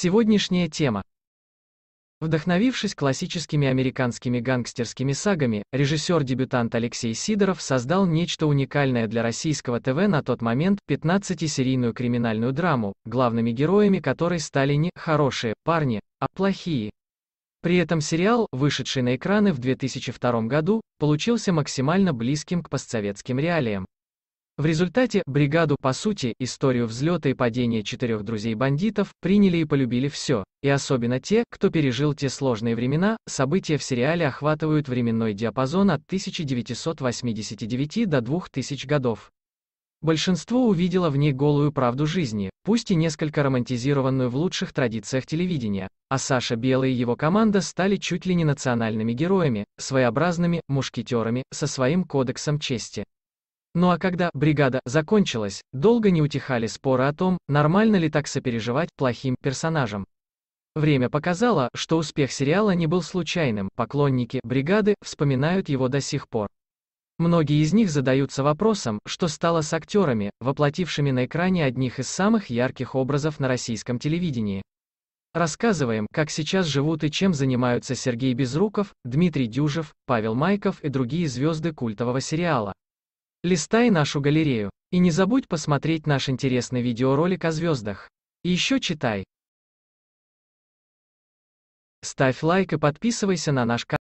Сегодняшняя тема. Вдохновившись классическими американскими гангстерскими сагами, режиссер-дебютант Алексей Сидоров создал нечто уникальное для российского ТВ на тот момент 15-серийную криминальную драму, главными героями которой стали не «хорошие» парни, а «плохие». При этом сериал, вышедший на экраны в 2002 году, получился максимально близким к постсоветским реалиям. В результате бригаду, по сути, историю взлета и падения четырех друзей-бандитов, приняли и полюбили все, и особенно те, кто пережил те сложные времена, события в сериале охватывают временной диапазон от 1989 до 2000 годов. Большинство увидело в ней голую правду жизни, пусть и несколько романтизированную в лучших традициях телевидения, а Саша Белый и его команда стали чуть ли не национальными героями, своеобразными мушкетерами со своим кодексом чести. Ну а когда «Бригада» закончилась, долго не утихали споры о том, нормально ли так сопереживать плохим персонажам. Время показало, что успех сериала не был случайным, поклонники «Бригады» вспоминают его до сих пор. Многие из них задаются вопросом, что стало с актерами, воплотившими на экране одних из самых ярких образов на российском телевидении. Рассказываем, как сейчас живут и чем занимаются Сергей Безруков, Дмитрий Дюжев, Павел Майков и другие звезды культового сериала. Листай нашу галерею. И не забудь посмотреть наш интересный видеоролик о звездах. И еще читай. Ставь лайк и подписывайся на наш канал.